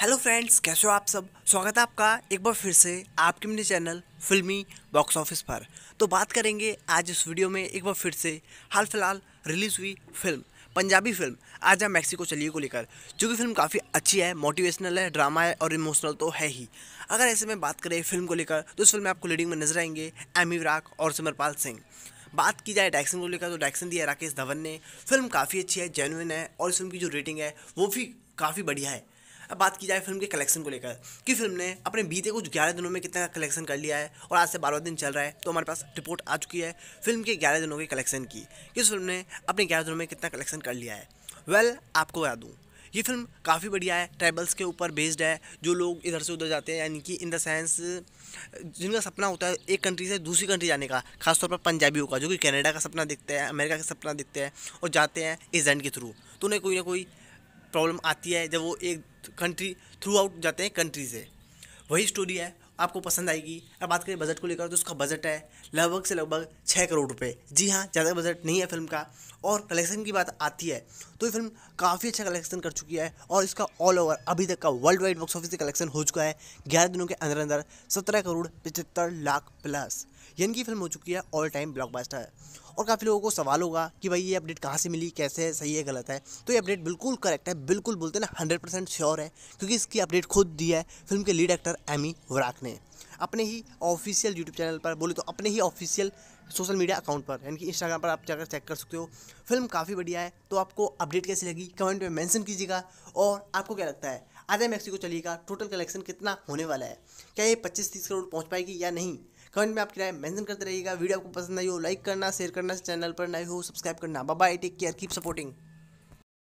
hello friends कैसे हो आप सब स्वागत है आपका एक बार फिर से आपके मेरे चैनल फिल्मी बॉक्स ऑफिस पर तो बात करेंगे आज इस वीडियो में एक बार फिर से हाल फिलहाल रिलीज़ हुई फिल्म पंजाबी फिल्म आज हम मैक्सिको चलिए को लेकर जो कि फिल्म काफ़ी अच्छी है मोटिवेशनल है ड्रामा है और इमोशनल तो है ही अगर ऐसे में बात करें फिल्म को लेकर तो इस फिल्म में आपको लीडिंग में नजर आएंगे एम विराग और सिमरपाल सिंह बात की जाए डायरेक्शन को लेकर तो डायरेक्शन दिया राकेश धवन ने फिल्म काफ़ी अच्छी है जेनुइन है और इस फिल्म की जो रेटिंग है वो भी काफ़ी बढ़िया है अब बात की जाए फिल्म के कलेक्शन को लेकर कि फिल्म ने अपने बीते कुछ ग्यारह दिनों में कितना कलेक्शन कर लिया है और आज से बारह दिन चल रहा है तो हमारे पास रिपोर्ट आ चुकी है फिल्म के ग्यारह दिनों के कलेक्शन की किस फिल्म ने अपने ग्यारह दिनों में कितना कलेक्शन कर लिया है वेल well, आपको बता दूँ ये फिल्म काफ़ी बढ़िया है ट्रेवल्स के ऊपर बेस्ड है जो लोग इधर से उधर जाते हैं यानी कि इन द सेंस जिनका सपना होता है एक कंट्री से दूसरी कंट्री जाने का खासतौर पर पंजाबियों का जो कि कनाडा का सपना दिखता हैं अमेरिका का सपना दिखते हैं और जाते हैं एजेंट के थ्रू तो उन्हें कोई ना कोई प्रॉब्लम आती है जब वो एक कंट्री थ्रू आउट जाते हैं कंट्री से वही स्टोरी है आपको पसंद आएगी अब बात करें बजट को लेकर तो उसका बजट है लगभग से लगभग छः करोड़ रुपए जी हाँ ज़्यादा बजट नहीं है फिल्म का और कलेक्शन की बात आती है तो ये फिल्म काफ़ी अच्छा कलेक्शन कर चुकी है और इसका ऑल ओवर अभी तक का वर्ल्ड वाइड बॉक्स ऑफिस से कलेक्शन हो चुका है ग्यारह दिनों के अंदर अंदर सत्रह करोड़ पचहत्तर लाख प्लस यानी कि फिल्म हो चुकी है ऑल टाइम ब्लॉकबास्टर और काफ़ी लोगों को सवाल होगा कि भाई ये अपडेट कहाँ से मिली कैसे है सही है गलत है तो ये अपडेट बिल्कुल करेक्ट है बिल्कुल बोलते ना हंड्रेड परसेंट श्योर है क्योंकि इसकी अपडेट खुद दी है फिल्म के लीड एक्टर एमी वराक ने अपने ही ऑफिशियल यूट्यूब चैनल पर बोले तो अपने ही ऑफिशियल सोशल मीडिया अकाउंट पर यानी कि इंस्टाग्राम पर आप जाकर चेक कर सकते हो फिल्म काफ़ी बढ़िया है तो आपको अपडेट कैसी लगी कमेंट में मेंशन कीजिएगा और आपको क्या लगता है आधे को चलिएगा टोटल कलेक्शन कितना होने वाला है क्या ये पच्चीस तीस करोड़ पहुंच पाएगी या नहीं कमेंट में आपकी राय मेंशन करते रहिएगा वीडियो आपको पसंद आई हो लाइक करना शेयर करना चैनल पर नए हो सब्सक्राइब करना बाबा I take care keep supporting